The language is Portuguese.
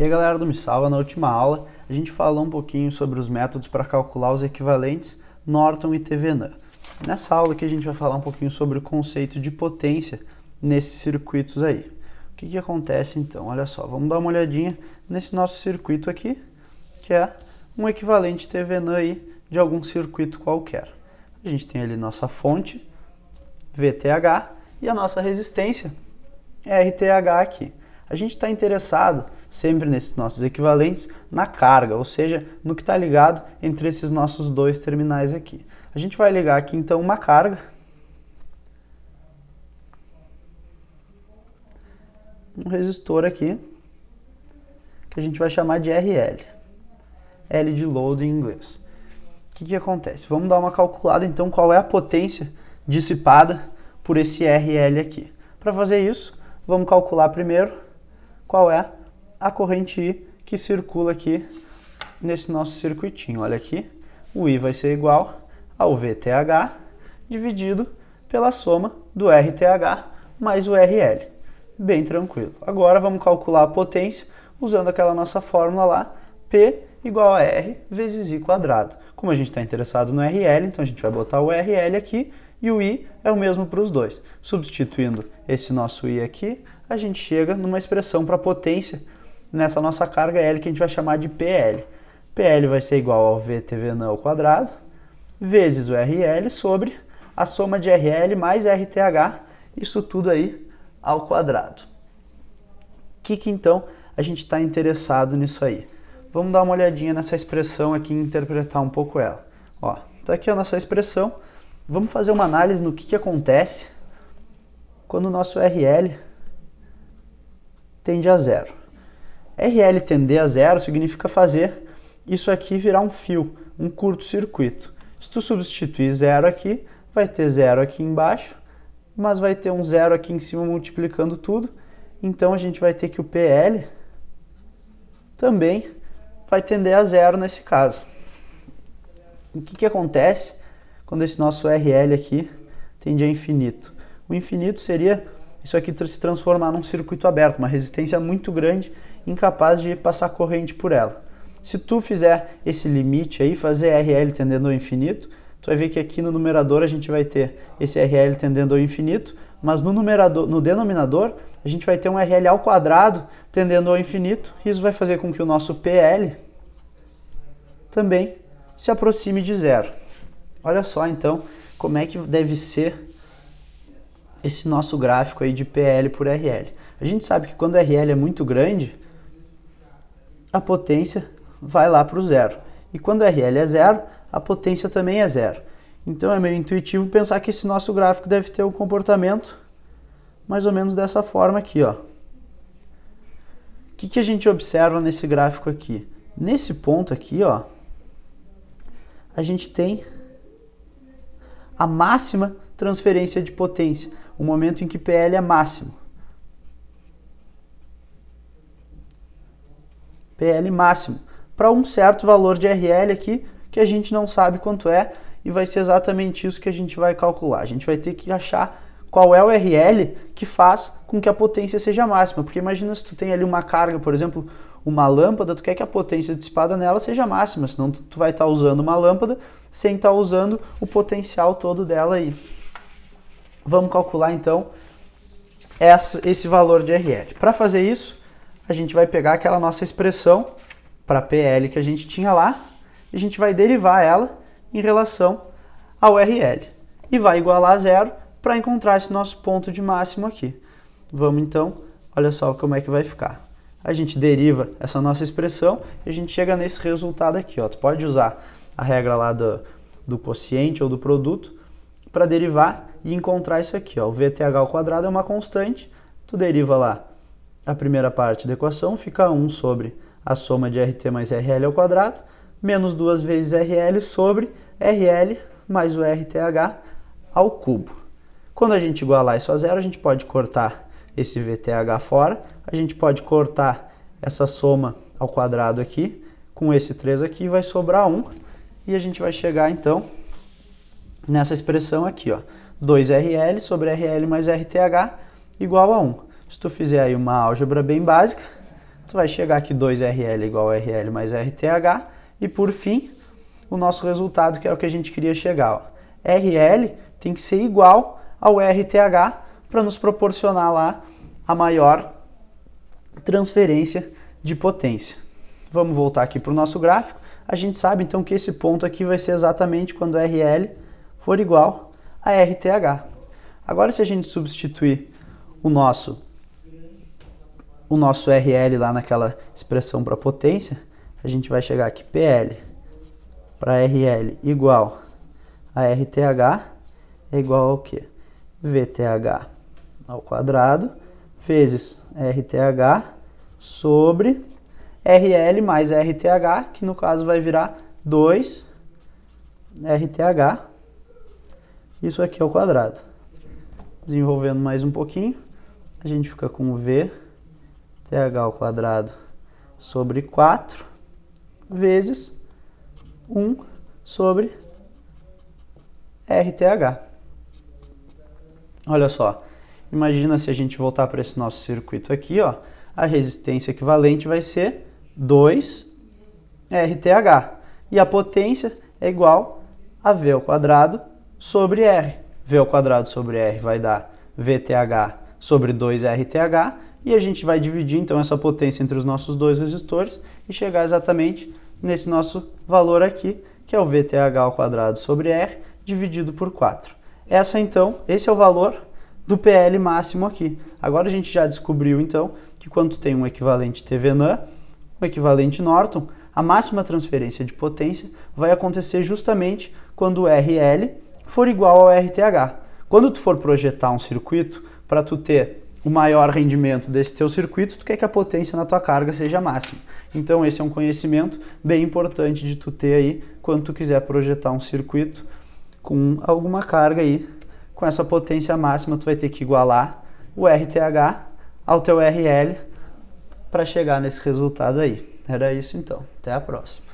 E aí, galera do Me na última aula, a gente falou um pouquinho sobre os métodos para calcular os equivalentes Norton e Thevenin. Nessa aula aqui a gente vai falar um pouquinho sobre o conceito de potência nesses circuitos aí. O que, que acontece então? Olha só, vamos dar uma olhadinha nesse nosso circuito aqui, que é um equivalente Thevenin aí de algum circuito qualquer. A gente tem ali nossa fonte, VTH, e a nossa resistência, RTH aqui. A gente está interessado sempre nesses nossos equivalentes, na carga, ou seja, no que está ligado entre esses nossos dois terminais aqui. A gente vai ligar aqui então uma carga, um resistor aqui, que a gente vai chamar de RL, L de load em inglês. O que, que acontece? Vamos dar uma calculada então qual é a potência dissipada por esse RL aqui. Para fazer isso, vamos calcular primeiro qual é a corrente I que circula aqui nesse nosso circuitinho. Olha aqui, o I vai ser igual ao VTH dividido pela soma do RTH mais o RL. Bem tranquilo. Agora vamos calcular a potência usando aquela nossa fórmula lá, P igual a R vezes I quadrado. Como a gente está interessado no RL, então a gente vai botar o RL aqui e o I é o mesmo para os dois. Substituindo esse nosso I aqui, a gente chega numa expressão para a potência nessa nossa carga L que a gente vai chamar de PL. PL vai ser igual ao VTV ao quadrado, vezes o RL sobre a soma de RL mais RTH, isso tudo aí ao quadrado. O que, que então a gente está interessado nisso aí? Vamos dar uma olhadinha nessa expressão aqui e interpretar um pouco ela. Ó, tá aqui a nossa expressão. Vamos fazer uma análise no que, que acontece quando o nosso RL tende a zero. RL tender a zero significa fazer isso aqui virar um fio, um curto-circuito. Se tu substituir zero aqui, vai ter zero aqui embaixo, mas vai ter um zero aqui em cima multiplicando tudo. Então a gente vai ter que o PL também vai tender a zero nesse caso. O que, que acontece quando esse nosso RL aqui tende a infinito? O infinito seria isso aqui se transformar num circuito aberto, uma resistência muito grande, incapaz de passar corrente por ela. Se tu fizer esse limite aí, fazer RL tendendo ao infinito, tu vai ver que aqui no numerador a gente vai ter esse RL tendendo ao infinito, mas no, numerador, no denominador a gente vai ter um RL ao quadrado tendendo ao infinito, e isso vai fazer com que o nosso PL também se aproxime de zero. Olha só então como é que deve ser esse nosso gráfico aí de PL por RL. A gente sabe que quando RL é muito grande, a potência vai lá para o zero. E quando RL é zero, a potência também é zero. Então é meio intuitivo pensar que esse nosso gráfico deve ter um comportamento mais ou menos dessa forma aqui. Ó. O que, que a gente observa nesse gráfico aqui? Nesse ponto aqui, ó, a gente tem a máxima transferência de potência, o momento em que PL é máximo. PL máximo, para um certo valor de RL aqui, que a gente não sabe quanto é, e vai ser exatamente isso que a gente vai calcular. A gente vai ter que achar qual é o RL que faz com que a potência seja máxima, porque imagina se tu tem ali uma carga, por exemplo, uma lâmpada, tu quer que a potência dissipada nela seja máxima, senão tu, tu vai estar tá usando uma lâmpada sem estar tá usando o potencial todo dela aí. Vamos calcular então essa, esse valor de RL. Para fazer isso, a gente vai pegar aquela nossa expressão para PL que a gente tinha lá e a gente vai derivar ela em relação ao RL e vai igualar a zero para encontrar esse nosso ponto de máximo aqui. Vamos então, olha só como é que vai ficar. A gente deriva essa nossa expressão e a gente chega nesse resultado aqui. Ó. Tu pode usar a regra lá do, do quociente ou do produto para derivar e encontrar isso aqui. Ó. O VTH ao quadrado é uma constante, tu deriva lá a primeira parte da equação, fica 1 sobre a soma de RT mais RL ao quadrado, menos duas vezes RL sobre RL mais o RTH ao cubo. Quando a gente igualar isso a zero, a gente pode cortar esse VTH fora, a gente pode cortar essa soma ao quadrado aqui, com esse 3 aqui, vai sobrar 1, e a gente vai chegar então nessa expressão aqui, ó. 2RL sobre RL mais RTH igual a 1. Se tu fizer aí uma álgebra bem básica, tu vai chegar aqui 2RL igual a RL mais RTH e por fim, o nosso resultado que é o que a gente queria chegar, ó. RL tem que ser igual ao RTH para nos proporcionar lá a maior transferência de potência. Vamos voltar aqui para o nosso gráfico. A gente sabe então que esse ponto aqui vai ser exatamente quando RL for igual a RTH. Agora, se a gente substituir o nosso, o nosso RL lá naquela expressão para potência, a gente vai chegar aqui PL para RL igual a RTH é igual ao quê? VTH ao quadrado vezes RTH sobre RL mais RTH, que no caso vai virar 2 RTH isso aqui ao é quadrado. Desenvolvendo mais um pouquinho, a gente fica com V, TH ao quadrado sobre 4, vezes 1 sobre RTH. Olha só, imagina se a gente voltar para esse nosso circuito aqui, ó, a resistência equivalente vai ser 2 RTH. E a potência é igual a V ao quadrado sobre R. V ao quadrado sobre R vai dar VTH sobre 2RTH e a gente vai dividir então essa potência entre os nossos dois resistores e chegar exatamente nesse nosso valor aqui, que é o VTH ao quadrado sobre R dividido por 4. Essa então, esse é o valor do PL máximo aqui. Agora a gente já descobriu então que quando tem um equivalente TVNAN, um equivalente Norton, a máxima transferência de potência vai acontecer justamente quando RL for igual ao RTH. Quando tu for projetar um circuito, para tu ter o maior rendimento desse teu circuito, tu quer que a potência na tua carga seja máxima. Então esse é um conhecimento bem importante de tu ter aí quando tu quiser projetar um circuito com alguma carga aí, com essa potência máxima tu vai ter que igualar o RTH ao teu RL para chegar nesse resultado aí. Era isso então. Até a próxima.